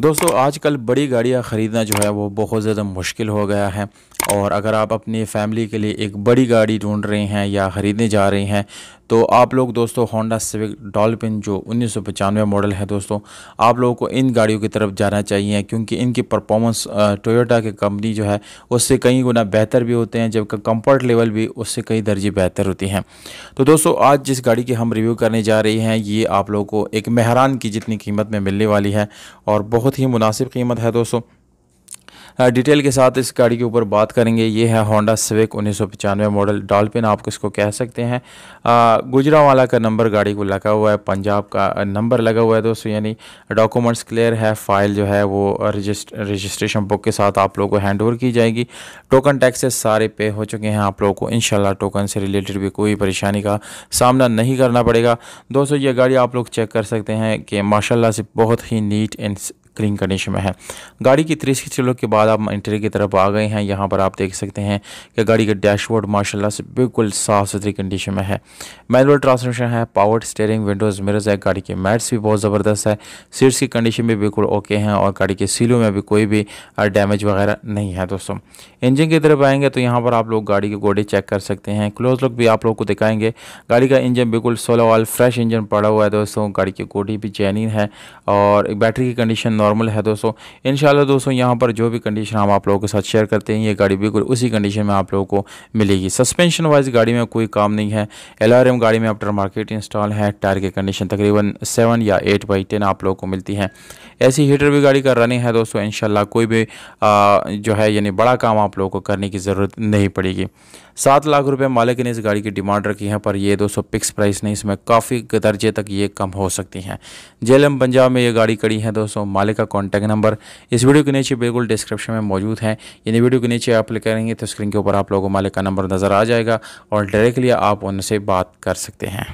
दोस्तों आजकल बड़ी गाड़ियाँ ख़रीदना जो है वो बहुत ज़्यादा मुश्किल हो गया है और अगर आप अपनी फ़ैमिली के लिए एक बड़ी गाड़ी ढूंढ रहे हैं या ख़रीदने जा रहे हैं तो आप लोग दोस्तों होंडा सिविक डॉल्फिन जो उन्नीस मॉडल है दोस्तों आप लोगों को इन गाड़ियों की तरफ जाना चाहिए क्योंकि इनकी परफॉर्मेंस टोयोटा की कंपनी जो है उससे कई गुना बेहतर भी होते हैं जबकि कंफर्ट लेवल भी उससे कई दर्जे बेहतर होती हैं तो दोस्तों आज जिस गाड़ी की हम रिव्यू करने जा रहे हैं ये आप लोगों को एक मेहरान की जितनी कीमत में मिलने वाली है और बहुत ही मुनासिब कीमत है दोस्तों डिटेल हाँ, के साथ इस गाड़ी के ऊपर बात करेंगे ये है होंडा सिविक उन्नीस मॉडल डॉल्फिन आप इसको कह सकते हैं गुजरावाला का नंबर गाड़ी को लगा हुआ है पंजाब का नंबर लगा हुआ है दोस्तों यानी डॉक्यूमेंट्स क्लियर है फाइल जो है वो रजिस्ट्रेशन बुक के साथ आप लोगों को हैंड की जाएगी टोकन टैक्सेस सारे पे हो चुके हैं आप लोगों को इन टोकन से रिलेटेड भी कोई परेशानी का सामना नहीं करना पड़ेगा दोस्तों ये गाड़ी आप लोग चेक कर सकते हैं कि माशाला से बहुत ही नीट एंड क्लीन कंडीशन में है गाड़ी की तीस किलो के बाद आप इंटरी की तरफ आ गए हैं यहाँ पर आप देख सकते हैं कि गाड़ी का डैशबोर्ड माशाल्लाह से बिल्कुल साफ़ सुथरी कंडीशन में है मैनुअल ट्रांसमिशन है पावर स्टेयरिंग विंडोज़ मिरर्स है गाड़ी के मैट्स भी बहुत ज़बरदस्त है सीट्स की कंडीशन भी बिल्कुल ओके हैं और गाड़ी के सीलों में भी कोई भी डैमेज वगैरह नहीं है दोस्तों इंजन की तरफ आएंगे तो यहाँ पर आप लोग गाड़ी के गोडे चेक कर सकते हैं क्लोज लुक भी आप लोग को दिखाएंगे गाड़ी का इंजन बिल्कुल सोलह वाल फ्रेश इंजन पड़ा हुआ है दोस्तों गाड़ी की गोडी भी जैनिन है और बैटरी की कंडीशन नॉर्मल है दोस्तों इन दोस्तों यहाँ पर जो भी कंडीशन हम आप लोगों के साथ शेयर करते हैं ये गाड़ी बिल्कुल उसी कंडीशन में आप लोगों को मिलेगी सस्पेंशन वाइज गाड़ी में कोई काम नहीं है एल गाड़ी में आफ्टर मार्केट इंस्टॉल है टायर की कंडीशन तकरीबन सेवन या एट बाई टेन आप लोगों को मिलती है ऐसी हीटर भी गाड़ी का रनिंग है दोस्तों इन कोई भी आ, जो है यानी बड़ा काम आप लोगों को करने की ज़रूरत नहीं पड़ेगी सात लाख रुपए मालिक ने इस गाड़ी की डिमांड रखी है पर ये दोस्तों फिक्स प्राइस नहीं इसमें काफ़ी दर्जे तक ये कम हो सकती हैं जेलम पंजाब में ये गाड़ी कड़ी है दोस्तों मालिक वाले का कॉन्टैक्ट नंबर इस वीडियो के नीचे बिल्कुल डिस्क्रिप्शन में मौजूद है यानी वीडियो के नीचे आप क्लिक करेंगे तो स्क्रीन के ऊपर आप लोगों को मालिक का नंबर नज़र आ जाएगा और डायरेक्टली आप उनसे बात कर सकते हैं